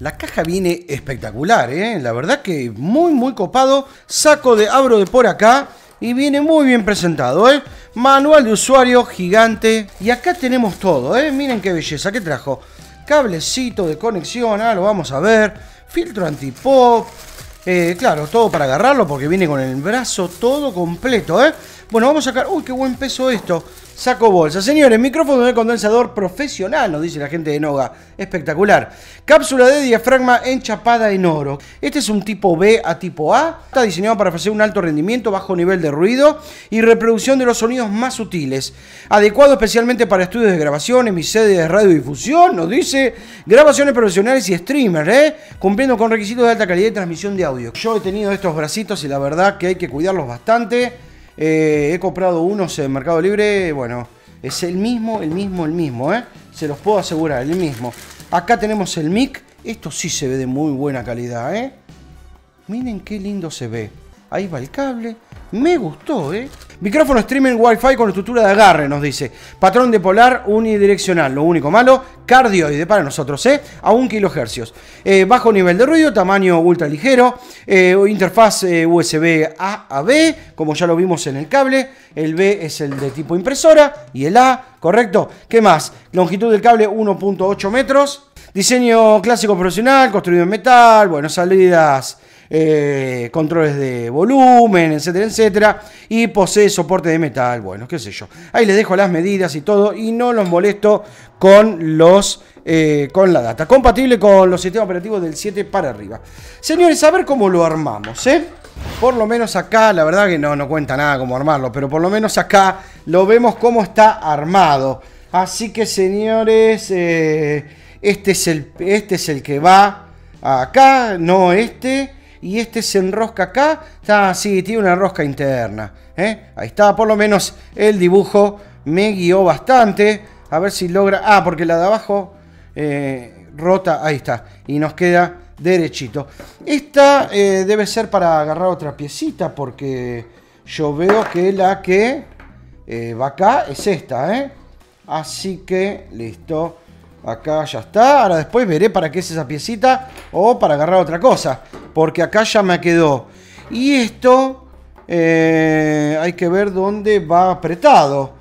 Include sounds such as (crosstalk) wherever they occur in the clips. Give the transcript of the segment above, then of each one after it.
La caja viene espectacular, ¿eh? La verdad que muy, muy copado. Saco de abro de por acá y viene muy bien presentado, ¿eh? Manual de usuario gigante. Y acá tenemos todo, ¿eh? Miren qué belleza que trajo. Cablecito de conexión, ah, lo vamos a ver. Filtro antipop. Eh, claro, todo para agarrarlo porque viene con el brazo todo completo, ¿eh? Bueno, vamos a sacar... ¡Uy, qué buen peso esto! saco bolsa. Señores, micrófono de condensador profesional, nos dice la gente de Noga. Espectacular. Cápsula de diafragma enchapada en oro. Este es un tipo B a tipo A. Está diseñado para ofrecer un alto rendimiento, bajo nivel de ruido y reproducción de los sonidos más sutiles. Adecuado especialmente para estudios de grabación, sede de radiodifusión, nos dice grabaciones profesionales y streamers, ¿eh? cumpliendo con requisitos de alta calidad y transmisión de audio. Yo he tenido estos bracitos y la verdad que hay que cuidarlos bastante eh, he comprado unos en Mercado Libre, bueno, es el mismo, el mismo, el mismo, ¿eh? Se los puedo asegurar, el mismo. Acá tenemos el mic, esto sí se ve de muy buena calidad, ¿eh? Miren qué lindo se ve. Ahí va el cable, me gustó, ¿eh? Micrófono streaming Wi-Fi con estructura de agarre, nos dice. Patrón de polar unidireccional. Lo único malo, cardioide para nosotros, ¿eh? A 1 kHz. Eh, bajo nivel de ruido, tamaño ultra ligero. Eh, interfaz eh, USB A a B, como ya lo vimos en el cable. El B es el de tipo impresora y el A, ¿correcto? ¿Qué más? Longitud del cable 1.8 metros. Diseño clásico profesional, construido en metal, bueno, salidas eh, controles de volumen, etcétera, etcétera. Y posee soporte de metal, bueno, qué sé yo. Ahí les dejo las medidas y todo y no los molesto con los... Eh, con la data, compatible con los sistemas operativos del 7 para arriba. Señores, a ver cómo lo armamos, ¿eh? Por lo menos acá, la verdad que no, no cuenta nada como armarlo, pero por lo menos acá lo vemos cómo está armado. Así que señores, eh, este, es el, este es el que va acá, no este y este se enrosca acá. Está así, tiene una rosca interna. ¿eh? Ahí está, por lo menos el dibujo me guió bastante. A ver si logra... Ah, porque la de abajo eh, rota. Ahí está. Y nos queda derechito. Esta eh, debe ser para agarrar otra piecita porque yo veo que la que va acá es esta. Así que listo. Acá ya está. Ahora después veré para qué es esa piecita o para agarrar otra cosa porque acá ya me quedó. Y esto eh, hay que ver dónde va apretado.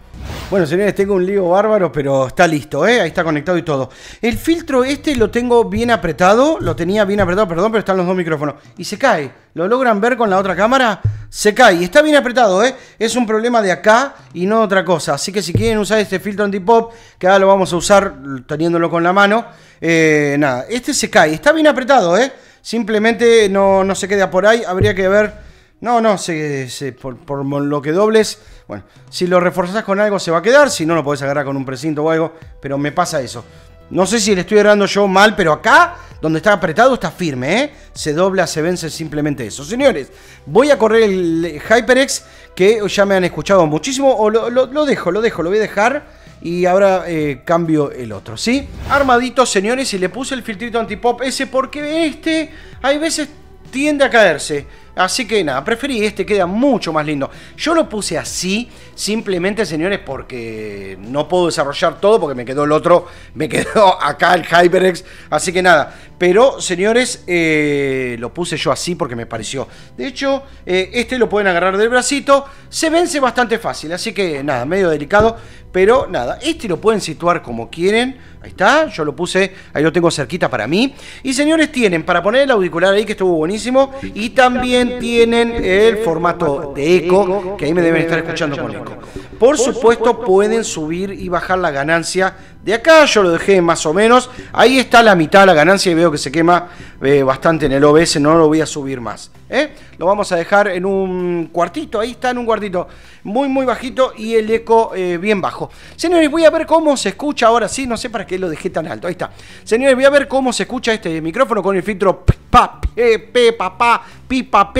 Bueno, señores, tengo un lío bárbaro, pero está listo, ¿eh? Ahí está conectado y todo. El filtro este lo tengo bien apretado, lo tenía bien apretado, perdón, pero están los dos micrófonos. Y se cae. ¿Lo logran ver con la otra cámara? Se cae. Y está bien apretado, ¿eh? Es un problema de acá y no otra cosa. Así que si quieren usar este filtro anti-pop, que ahora lo vamos a usar teniéndolo con la mano, eh, nada, este se cae. Está bien apretado, ¿eh? Simplemente no, no se queda por ahí. Habría que ver... No, no, se, por, lo que dobles. Bueno, si lo reforzás con algo se va a quedar. Si no, lo podés agarrar con un precinto o algo. Pero me pasa eso. No sé si le estoy errando yo mal, pero acá, donde está apretado, está firme, ¿eh? Se dobla, se vence simplemente eso. Señores, voy a correr el HyperX, que ya me han escuchado muchísimo. O lo, lo dejo, lo dejo, lo voy a dejar y ahora eh, cambio el otro, ¿sí? Armadito, señores, y le puse el filtrito antipop ese porque este hay veces tiende a caerse. Así que nada, preferí este, queda mucho más lindo. Yo lo puse así, simplemente, señores, porque no puedo desarrollar todo, porque me quedó el otro, me quedó (laughs) acá el HyperX. Así que nada, pero señores, eh, lo puse yo así porque me pareció. De hecho, eh, este lo pueden agarrar del bracito, se vence bastante fácil, así que nada, medio delicado. Pero nada, este lo pueden situar como quieren. Ahí está, yo lo puse, ahí lo tengo cerquita para mí. Y señores, tienen para poner el auricular ahí, que estuvo buenísimo. Y también tienen el formato de eco, que ahí me deben estar escuchando con eco. Por supuesto, pueden subir y bajar la ganancia de acá. Yo lo dejé más o menos. Ahí está la mitad de la ganancia y veo que se quema eh, bastante en el OBS. No lo voy a subir más. ¿eh? Lo vamos a dejar en un cuartito, ahí está, en un cuartito. Muy, muy bajito y el eco eh, bien bajo. Señores, voy a ver cómo se escucha ahora sí, no sé para qué lo dejé tan alto, ahí está. Señores, voy a ver cómo se escucha este micrófono con el filtro papá, pipa,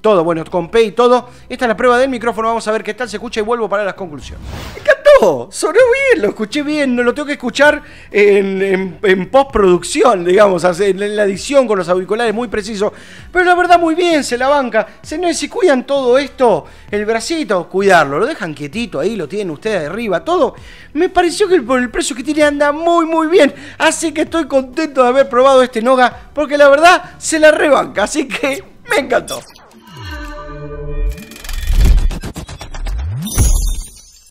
todo, bueno, con P y todo. Esta es la prueba del micrófono, vamos a ver qué tal se escucha y vuelvo para las conclusiones sonó, bien, lo escuché bien, No lo tengo que escuchar en, postproducción, digamos, en la edición con los auriculares muy preciso. Pero la verdad, muy bien, se la banca. se si cuidan todo esto, el bracito, cuidarlo, lo dejan quietito ahí, lo tienen ustedes arriba, todo. Me pareció que por el precio que tiene anda muy, muy bien. Así que estoy contento de haber probado este Noga, porque la verdad se la rebanca, así que me encantó.